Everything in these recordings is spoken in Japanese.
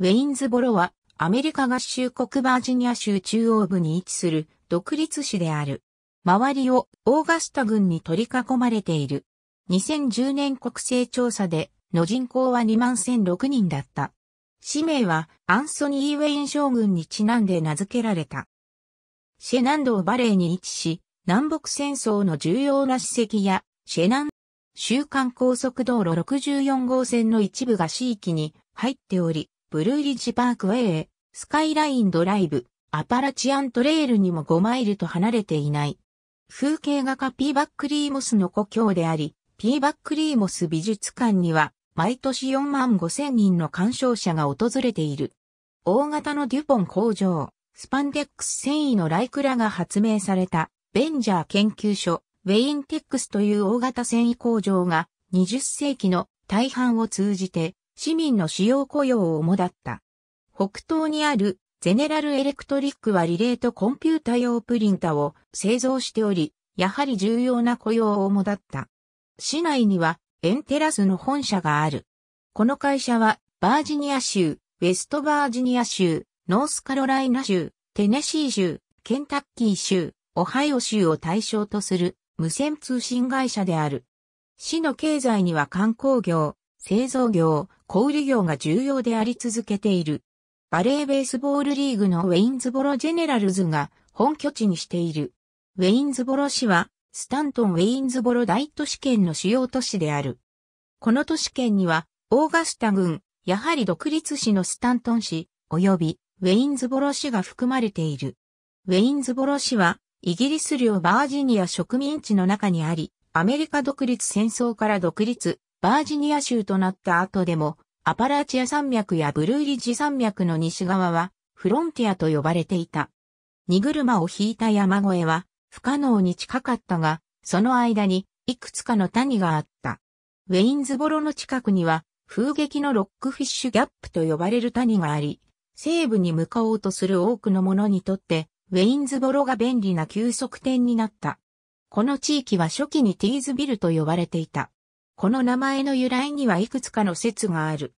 ウェインズボロは、アメリカ合衆国バージニア州中央部に位置する独立市である。周りをオーガスタ郡に取り囲まれている。2010年国勢調査での人口は2万1006人だった。氏名はアンソニー・ウェイン将軍にちなんで名付けられた。シェナンドーバレーに位置し、南北戦争の重要な史跡や、シェナン、週間高速道路64号線の一部が市域に入っており、ブルーリッジパークウェイ、スカイラインドライブ、アパラチアントレールにも5マイルと離れていない。風景画家ピーバックリーモスの故郷であり、ピーバックリーモス美術館には、毎年4万5千人の鑑賞者が訪れている。大型のデュポン工場、スパンデックス繊維のライクラが発明された、ベンジャー研究所、ウェインテックスという大型繊維工場が、20世紀の大半を通じて、市民の主要雇用を主だった。北東にあるゼネラルエレクトリックはリレーとコンピュータ用プリンタを製造しており、やはり重要な雇用を主だった。市内にはエンテラスの本社がある。この会社はバージニア州、ウェストバージニア州、ノースカロライナ州、テネシー州、ケンタッキー州、オハイオ州を対象とする無線通信会社である。市の経済には観光業、製造業、小売業が重要であり続けている。バレーベースボールリーグのウェインズボロジェネラルズが本拠地にしている。ウェインズボロ市は、スタントン・ウェインズボロ大都市圏の主要都市である。この都市圏には、オーガスタ郡、やはり独立市のスタントン市、及びウェインズボロ市が含まれている。ウェインズボロ市は、イギリス領バージニア植民地の中にあり、アメリカ独立戦争から独立、バージニア州となった後でも、アパラチア山脈やブルーリッジ山脈の西側は、フロンティアと呼ばれていた。荷車を引いた山越えは、不可能に近かったが、その間に、いくつかの谷があった。ウェインズボロの近くには、風撃のロックフィッシュギャップと呼ばれる谷があり、西部に向かおうとする多くの者にとって、ウェインズボロが便利な休息点になった。この地域は初期にティーズビルと呼ばれていた。この名前の由来にはいくつかの説がある。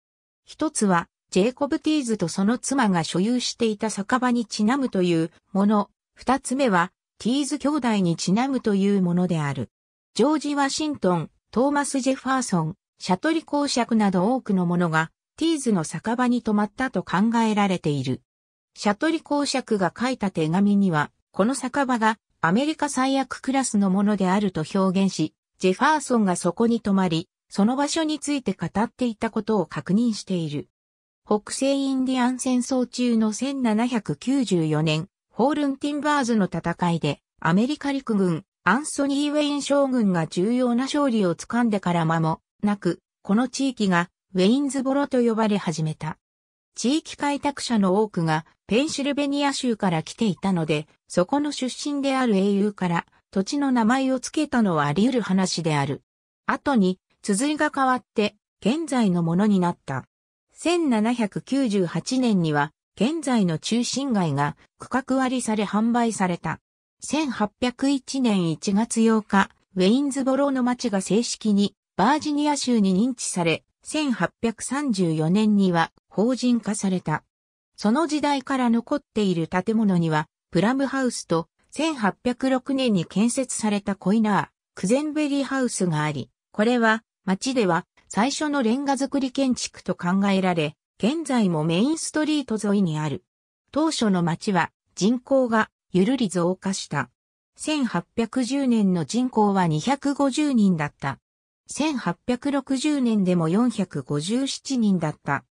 一つは、ジェイコブ・ティーズとその妻が所有していた酒場にちなむというもの。二つ目は、ティーズ兄弟にちなむというものである。ジョージ・ワシントン、トーマス・ジェファーソン、シャトリ公爵など多くのものが、ティーズの酒場に泊まったと考えられている。シャトリ公爵が書いた手紙には、この酒場がアメリカ最悪クラスのものであると表現し、ジェファーソンがそこに泊まり、その場所について語っていたことを確認している。北西インディアン戦争中の1794年、ホールンティンバーズの戦いで、アメリカ陸軍、アンソニー・ウェイン将軍が重要な勝利を掴んでから間もなく、この地域がウェインズボロと呼ばれ始めた。地域開拓者の多くがペンシルベニア州から来ていたので、そこの出身である英雄から土地の名前を付けたのはあり得る話である。後に、綴りが変わって、現在のものになった。1798年には、現在の中心街が区画割りされ販売された。1801年1月8日、ウェインズボローの町が正式にバージニア州に認知され、1834年には法人化された。その時代から残っている建物には、プラムハウスと1806年に建設されたコイナー、クゼンベリハウスがあり、これは町では最初のレンガ造り建築と考えられ、現在もメインストリート沿いにある。当初の町は人口がゆるり増加した。1810年の人口は250人だった。1860年でも457人だった。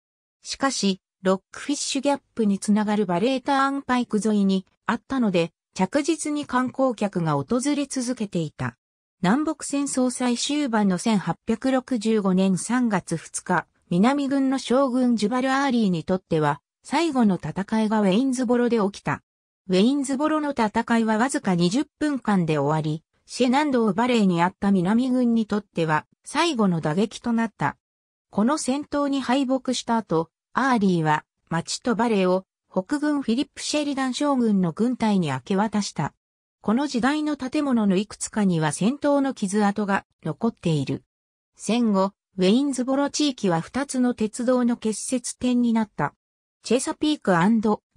しかし、ロックフィッシュギャップにつながるバレーターンパイク沿いにあったので、着実に観光客が訪れ続けていた。南北戦争最終盤の1865年3月2日、南軍の将軍ジュバルアーリーにとっては、最後の戦いがウェインズボロで起きた。ウェインズボロの戦いはわずか20分間で終わり、シェナンドをバレーにあった南軍にとっては、最後の打撃となった。この戦闘に敗北した後、アーリーは、町とバレーを北軍フィリップ・シェリダン将軍の軍隊に明け渡した。この時代の建物のいくつかには戦闘の傷跡が残っている。戦後、ウェインズボロ地域は2つの鉄道の結節点になった。チェサピーク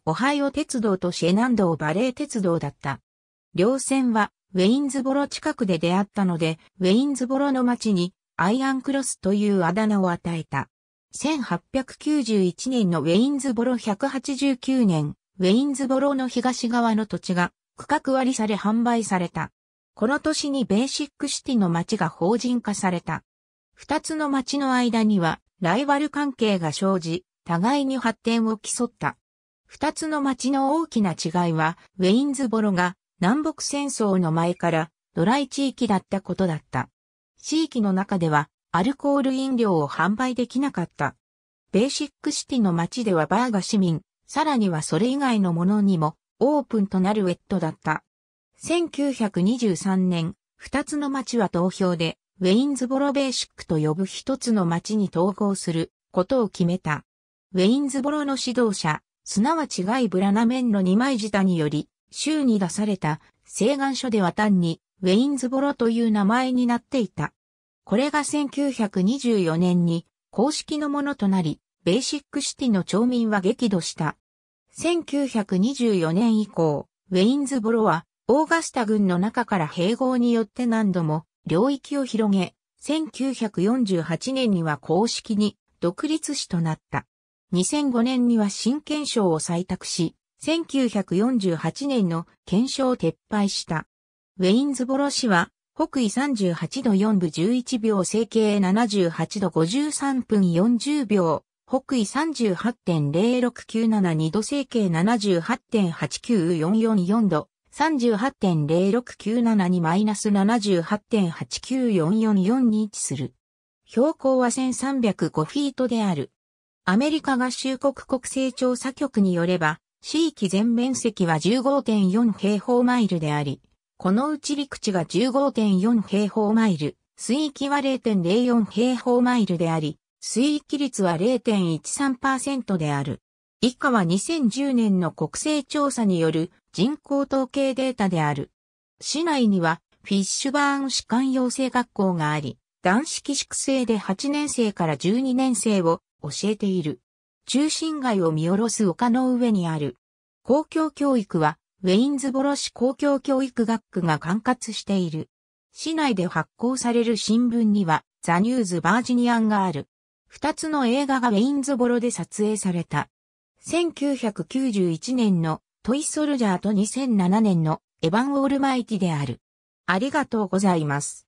オハイオ鉄道とシェナンドーバレー鉄道だった。両線はウェインズボロ近くで出会ったので、ウェインズボロの町にアイアンクロスというあだ名を与えた。1891年のウェインズボロ189年、ウェインズボロの東側の土地が区画割りされ販売された。この年にベーシックシティの街が法人化された。二つの街の間にはライバル関係が生じ、互いに発展を競った。二つの街の大きな違いは、ウェインズボロが南北戦争の前からドライ地域だったことだった。地域の中ではアルコール飲料を販売できなかった。ベーシックシティの街ではバーが市民、さらにはそれ以外のものにもオープンとなるウェットだった。1923年、二つの街は投票で、ウェインズボロベーシックと呼ぶ一つの街に統合することを決めた。ウェインズボロの指導者、すなわちガイ・ブラナメンの二枚舌により、州に出された請願書では単に、ウェインズボロという名前になっていた。これが1924年に公式のものとなり、ベーシックシティの町民は激怒した。1924年以降、ウェインズボロはオーガスタ軍の中から併合によって何度も領域を広げ、1948年には公式に独立市となった。2005年には新憲章を採択し、1948年の憲章を撤廃した。ウェインズボロ市は北緯38度4分11秒、整形78度53分40秒、北緯38.06972度、整形78.89444度、38.0697にマイナス78.89444に位置する。標高は1305フィートである。アメリカ合衆国国勢調査局によれば、地域全面積は15.4平方マイルであり、このうち陸地が15.4平方マイル、水域は0.04平方マイルであり、水域率は0.13%である。以下は2010年の国勢調査による人口統計データである。市内にはフィッシュバーン士官養成学校があり、男子寄宿制で8年生から12年生を教えている。中心街を見下ろす丘の上にある。公共教育はウェインズボロ市公共教育学区が管轄している。市内で発行される新聞には、ザ・ニューズ・バージニアンがある。二つの映画がウェインズボロで撮影された。1991年のトイ・ソルジャーと2007年のエヴァン・オールマイティである。ありがとうございます。